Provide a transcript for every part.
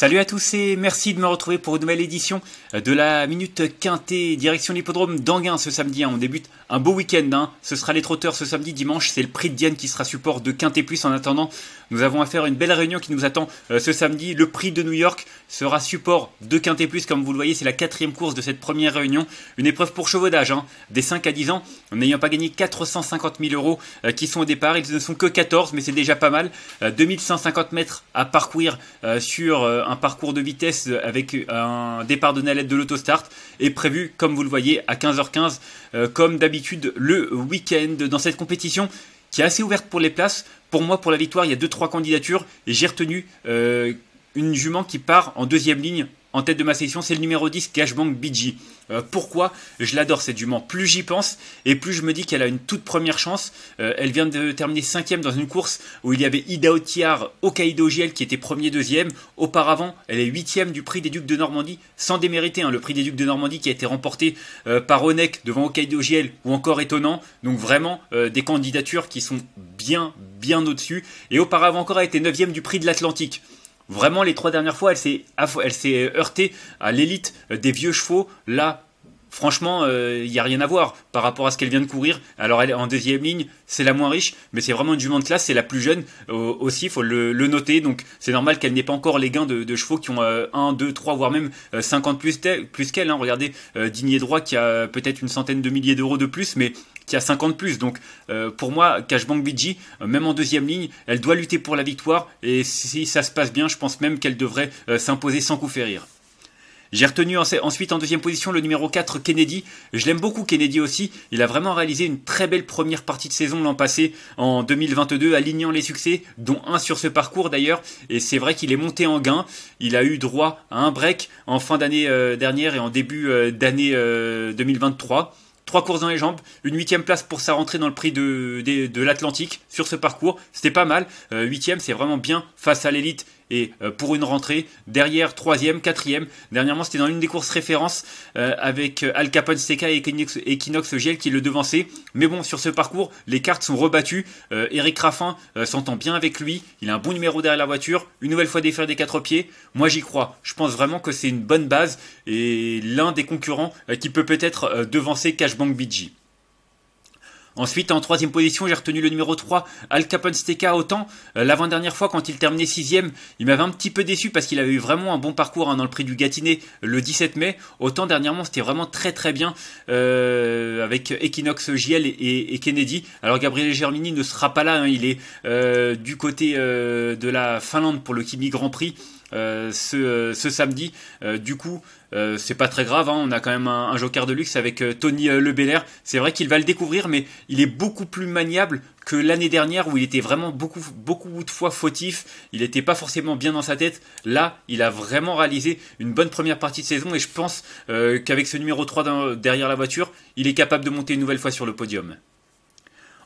Salut à tous et merci de me retrouver pour une nouvelle édition euh, de la Minute Quintée direction l'hippodrome d'Anguin ce samedi. Hein. On débute un beau week-end. Hein. Ce sera les trotteurs ce samedi, dimanche. C'est le prix de Diane qui sera support de Quintée. Plus. En attendant, nous avons à faire une belle réunion qui nous attend euh, ce samedi. Le prix de New York sera support de Quintée, Plus. Comme vous le voyez, c'est la quatrième course de cette première réunion. Une épreuve pour chevaudage. Hein. Des 5 à 10 ans, En n'ayant pas gagné 450 000 euros euh, qui sont au départ. Ils ne sont que 14, mais c'est déjà pas mal. 2150 mètres à parcourir sur un un parcours de vitesse avec un départ de nalette de l'autostart est prévu, comme vous le voyez, à 15h15, euh, comme d'habitude le week-end dans cette compétition qui est assez ouverte pour les places. Pour moi, pour la victoire, il y a 2-3 candidatures et j'ai retenu euh, une jument qui part en deuxième ligne en tête de ma sélection, c'est le numéro 10, Cashbank BG. Euh, pourquoi Je l'adore du jument. Plus j'y pense et plus je me dis qu'elle a une toute première chance. Euh, elle vient de terminer cinquième dans une course où il y avait Ida Otiar, Okaido Giel qui était premier, deuxième. Auparavant, elle est huitième du prix des Ducs de Normandie, sans démériter. Hein, le prix des Ducs de Normandie qui a été remporté euh, par Onek devant Okaido Giel ou encore étonnant. Donc vraiment des candidatures qui sont bien, bien au-dessus. Et auparavant encore, elle était neuvième du prix de l'Atlantique. Vraiment, les trois dernières fois, elle s'est, heurtée à l'élite des vieux chevaux. Là, franchement, il euh, n'y a rien à voir par rapport à ce qu'elle vient de courir. Alors, elle est en deuxième ligne, c'est la moins riche, mais c'est vraiment du monde classe, c'est la plus jeune euh, aussi, il faut le, noter. Donc, c'est normal qu'elle n'ait pas encore les gains de, chevaux qui ont 1, 2, 3, voire même 50 euh, plus, qu'elle. Hein. Regardez, Digné Droit qui a peut-être une centaine de milliers d'euros de plus, mais y a 50 plus. Donc euh, pour moi, Cashbank BG, euh, même en deuxième ligne, elle doit lutter pour la victoire. Et si ça se passe bien, je pense même qu'elle devrait euh, s'imposer sans coup férir. J'ai retenu ensuite en deuxième position le numéro 4 Kennedy. Je l'aime beaucoup Kennedy aussi. Il a vraiment réalisé une très belle première partie de saison l'an passé en 2022 alignant les succès dont un sur ce parcours d'ailleurs. Et c'est vrai qu'il est monté en gain. Il a eu droit à un break en fin d'année dernière et en début d'année 2023 trois courses dans les jambes, une huitième place pour sa rentrée dans le prix de, de l'Atlantique sur ce parcours, c'était pas mal. Euh, huitième, c'est vraiment bien face à l'élite et euh, pour une rentrée, derrière troisième, quatrième. Dernièrement, c'était dans une des courses références euh, avec euh, Al Capone Seca et Equinox Giel qui le devançaient. Mais bon, sur ce parcours, les cartes sont rebattues. Eric Raffin s'entend bien avec lui. Il a un bon numéro derrière la voiture. Une nouvelle fois défaire des quatre pieds. Moi, j'y crois. Je pense vraiment que c'est une bonne base et l'un des concurrents qui peut peut-être devancer Cashbank BG. Ensuite, en troisième position, j'ai retenu le numéro 3, Al Steka Autant. Euh, l'avant-dernière fois, quand il terminait sixième, il m'avait un petit peu déçu parce qu'il avait eu vraiment un bon parcours hein, dans le prix du Gatineau le 17 mai. Autant dernièrement, c'était vraiment très très bien euh, avec Equinox JL et, Kennedy. Alors Gabriel Germini ne sera pas là, hein, il est euh, du côté de la Finlande pour le Kimi Grand Prix. Euh, euh, ce, samedi. Euh, du coup, c'est pas très grave. Hein. on a quand même un, joker de luxe avec Tony Le C'est vrai qu'il va le découvrir, mais il est beaucoup plus maniable que l'année dernière où il était vraiment beaucoup, beaucoup de fois fautif. Il n'était pas forcément bien dans sa tête. Là, il a vraiment réalisé une bonne première partie de saison et je pense qu'avec ce numéro 3 derrière la voiture, il est capable de monter une nouvelle fois sur le podium.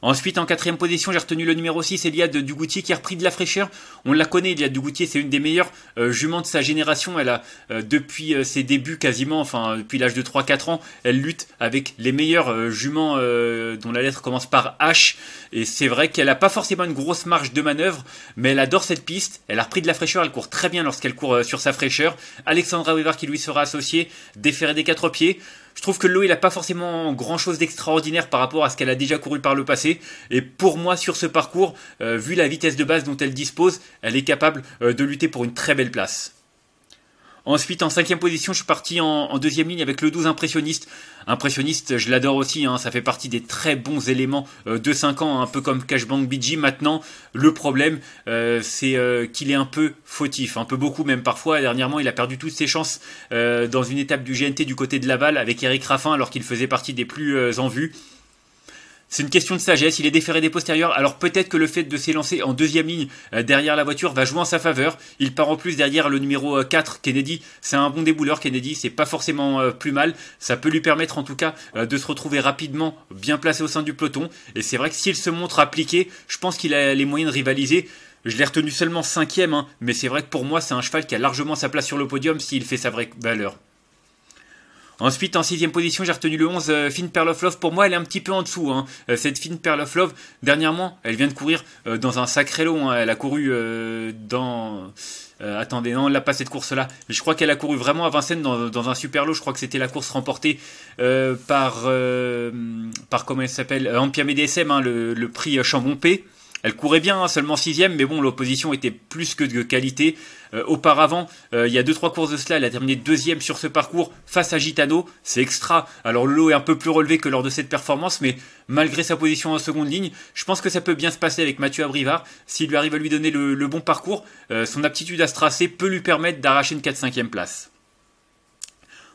Ensuite, en quatrième position, j'ai retenu le numéro 6, Eliade Dugoutier, qui a repris de la fraîcheur. On la connaît, Eliade Dugoutier, c'est une des meilleures euh, juments de sa génération. Elle a, euh, depuis euh, ses débuts quasiment, enfin, depuis l'âge de 3-4 ans, elle lutte avec les meilleurs juments dont la lettre commence par H. Et c'est vrai qu'elle n'a pas forcément une grosse marge de manœuvre, mais elle adore cette piste. Elle a repris de la fraîcheur, elle court très bien lorsqu'elle court sur sa fraîcheur. Alexandra Weaver qui lui sera associée, déférée des quatre pieds. Je trouve que Lo, il n'a pas forcément grand-chose d'extraordinaire par rapport à ce qu'elle a déjà couru par le passé. Et pour moi, sur ce parcours, euh, vu la vitesse de base dont elle dispose, elle est capable euh, de lutter pour une très belle place. Ensuite, en cinquième position, je suis parti en, deuxième ligne avec le 12 impressionniste. Impressionniste, je l'adore aussi, hein. ça fait partie des très bons éléments euh, de 5 ans, hein, un peu comme Cashbank BG. Maintenant, le problème, euh, c'est euh, qu'il est un peu fautif, un peu beaucoup même parfois. Dernièrement, il a perdu toutes ses chances dans une étape du GNT du côté de Laval avec Eric Raffin alors qu'il faisait partie des plus en vue. C'est une question de sagesse, il est déféré des postérieurs, alors peut-être que le fait de s'élancer en deuxième ligne euh, derrière la voiture va jouer en sa faveur. Il part en plus derrière le numéro 4, euh, Kennedy. C'est un bon débouleur, Kennedy, c'est pas forcément euh, plus mal. Ça peut lui permettre en tout cas de se retrouver rapidement bien placé au sein du peloton. Et c'est vrai que s'il se montre appliqué, je pense qu'il a les moyens de rivaliser. Je l'ai retenu seulement cinquième, hein, mais c'est vrai que pour moi c'est un cheval qui a largement sa place sur le podium s'il fait sa vraie valeur. Ensuite, en sixième position, j'ai retenu le 11, euh, of Love, Pour moi, elle est un petit peu en dessous. Hein. Euh, cette of Love, dernièrement, elle vient de courir euh, dans un sacré lot. Hein. Elle a couru euh, dans... Euh, attendez, non, elle n'a pas cette course-là. Je crois qu'elle a couru vraiment à Vincennes dans, dans, un super lot. Je crois que c'était la course remportée par, par comment elle s'appelle, Ampia MDSM, hein, le, le, prix Chambon P. Elle courait bien, seulement hein, seulement sixième, mais bon, l'opposition était plus que de qualité. Euh, auparavant, euh, il y a 2-3 courses de cela, elle a terminé deuxième sur ce parcours face à Gitano. C'est extra. Alors le lot est un peu plus relevé que lors de cette performance, mais malgré sa position en seconde ligne, je pense que ça peut bien se passer avec Mathieu Abrivard. S'il lui arrive à lui donner le, bon parcours, euh, son aptitude à se tracer peut lui permettre d'arracher une 4-5e place.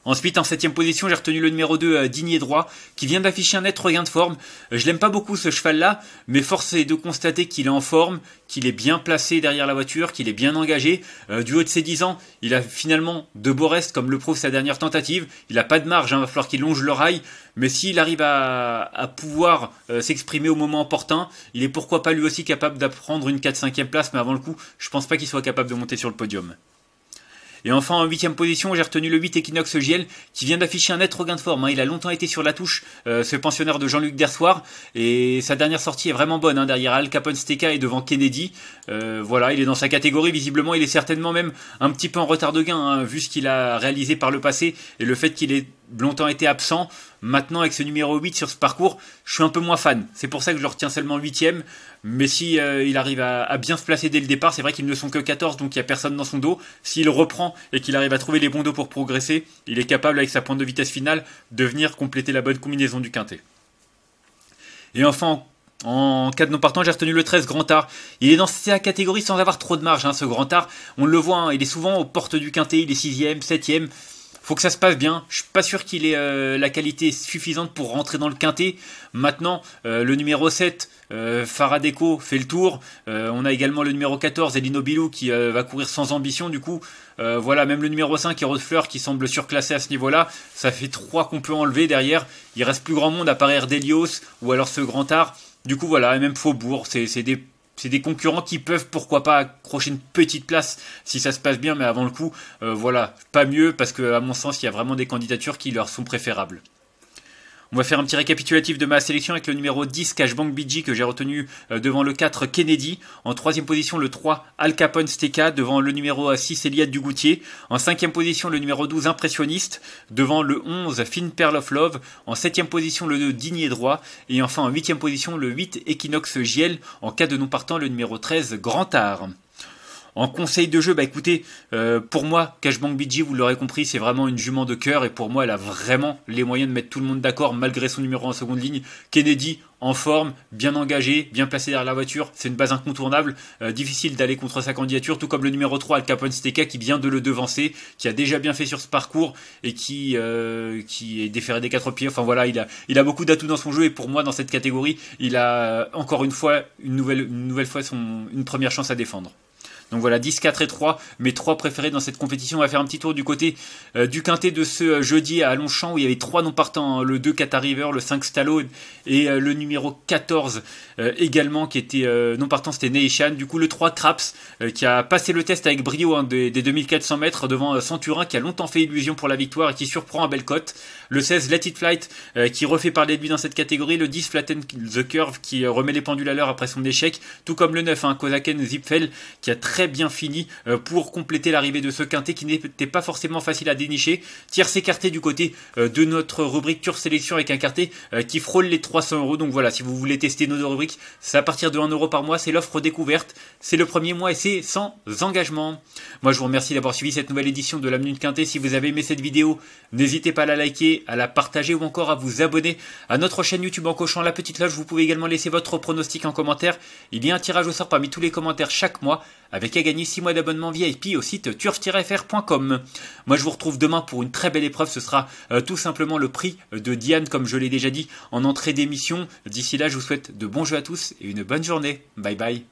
Ensuite, en septième position, j'ai retenu le numéro 2, euh, Digné Droit, qui vient d'afficher un net regain de forme. Euh, je l'aime pas beaucoup ce cheval-là, mais force est de constater qu'il est en forme, qu'il est bien placé derrière la voiture, qu'il est bien engagé. Euh, du haut de ses 10 ans, il a finalement de beaux restes, comme le prouve sa dernière tentative. Il n'a pas de marge, il hein, va falloir qu'il longe le rail, mais s'il arrive à, pouvoir s'exprimer au moment opportun, il est pourquoi pas lui aussi capable d'apprendre une 4-5e place, mais avant le coup, je ne pense pas qu'il soit capable de monter sur le podium. Et enfin, en huitième position, j'ai retenu le 8 Equinox GL, qui vient d'afficher un net regain de forme. Hein. Il a longtemps été sur la touche, euh, ce pensionnaire de Jean-Luc Dersoir, et sa dernière sortie est vraiment bonne, hein, derrière Al Capone-Steka et devant Kennedy. Euh, voilà, il est dans sa catégorie, visiblement, il est certainement même un petit peu en retard de gain, hein, vu ce qu'il a réalisé par le passé, et le fait qu'il ait longtemps été absent. Maintenant, avec ce numéro 8 sur ce parcours, je suis un peu moins fan. C'est pour ça que je le retiens seulement 8 Mais si euh, il arrive à, bien se placer dès le départ, c'est vrai qu'il ne sont que 14, donc il n'y a personne dans son dos. S'il reprend et qu'il arrive à trouver les bons dos pour progresser, il est capable, avec sa pointe de vitesse finale, de venir compléter la bonne combinaison du quintet. Et enfin, en cas de non partant, j'ai retenu le 13, Grand Art. Il est dans sa catégorie sans avoir trop de marge, hein, ce Grand Art. On le voit, hein, il est souvent aux portes du quintet, il est 6ème, 7ème faut que ça se passe bien. Je suis pas sûr qu'il ait euh, la qualité suffisante pour rentrer dans le quintet. Maintenant, euh, le numéro 7, euh, Faradeco, fait le tour. on a également le numéro 14, Elinobilou, qui va courir sans ambition. Du coup, voilà, même le numéro 5, Hero Fleur, qui semble surclassé à ce niveau-là. Ça fait 3 qu'on peut enlever derrière. Il reste plus grand monde à part Delios ou alors ce grand art. Du coup, voilà, même Faubourg, c'est des c'est des concurrents qui peuvent pourquoi pas accrocher une petite place si ça se passe bien, mais avant le coup, euh, voilà, pas mieux parce que à mon sens, il y a vraiment des candidatures qui leur sont préférables. On va faire un petit récapitulatif de ma sélection avec le numéro 10 Bank BG que j'ai retenu euh, devant le 4 Kennedy. En troisième position le 3 Al Capone Steka devant le numéro 6 Eliade Dugoutier. En cinquième position le numéro 12 Impressionniste devant le 11 Fine Pearl of Love. En septième position le 2 Dignier Droit. Et enfin en huitième position le 8 Equinox Giel. En cas de non partant le numéro 13 Grand Art. En conseil de jeu, bah écoutez, euh, pour moi, Cashbank BG, vous l'aurez compris, c'est vraiment une jument de cœur et pour moi, elle a vraiment les moyens de mettre tout le monde d'accord malgré son numéro en seconde ligne. Kennedy, en forme, bien engagé, bien placé derrière la voiture, c'est une base incontournable, euh, difficile d'aller contre sa candidature, tout comme le numéro 3 Al Capone Steka qui vient de le devancer, qui a déjà bien fait sur ce parcours et qui, euh, qui est déféré des quatre pieds. Enfin voilà, il a, il a beaucoup d'atouts dans son jeu et pour moi dans cette catégorie, il a encore une fois une nouvelle, une nouvelle fois son, une première chance à défendre. Donc voilà, 10, 4 et 3, mes trois préférés dans cette compétition. On va faire un petit tour du côté euh, du quintet de ce euh, jeudi à Longchamp où il y avait trois non partants, hein, le 2 Qatar River, le 5 Stallone et euh, le numéro 14 également qui était non partant, c'était Neishan. Du coup, le 3 Traps qui a passé le test avec brio hein, des, 2400 mètres devant Centurin qui a longtemps fait illusion pour la victoire et qui surprend à belle Le 16 Let It Flight qui refait parler de lui dans cette catégorie, le 10 Flatten the Curve qui remet les pendules à l'heure après son échec, tout comme le 9 hein, Kozaken Zipfel qui a très bien fini euh, pour compléter l'arrivée de ce quintet qui n'était pas forcément facile à dénicher. tire s'écarter du côté euh, de notre rubrique Cure Sélection avec un quartet euh, qui frôle les 300 euros. Donc voilà, si vous voulez tester nos deux rubriques, c'est à partir de 1 euro par mois, c'est l'offre découverte, c'est le premier mois et c'est sans engagement. Moi je vous remercie d'avoir suivi cette nouvelle édition de la de Quintet. Si vous avez aimé cette vidéo, n'hésitez pas à la liker, à la partager ou encore à vous abonner à notre chaîne YouTube en cochant la petite loge. Vous pouvez également laisser votre pronostic en commentaire. Il y a un tirage au sort parmi tous les commentaires chaque mois avec à gagner 6 mois d'abonnement VIP au site turf-fr.com. Moi je vous retrouve demain pour une très belle épreuve, ce sera euh, tout simplement le prix euh, de Diane comme je l'ai déjà dit en entrée d'émission. D'ici là je vous souhaite de bons jeux à tous et une bonne journée. Bye bye.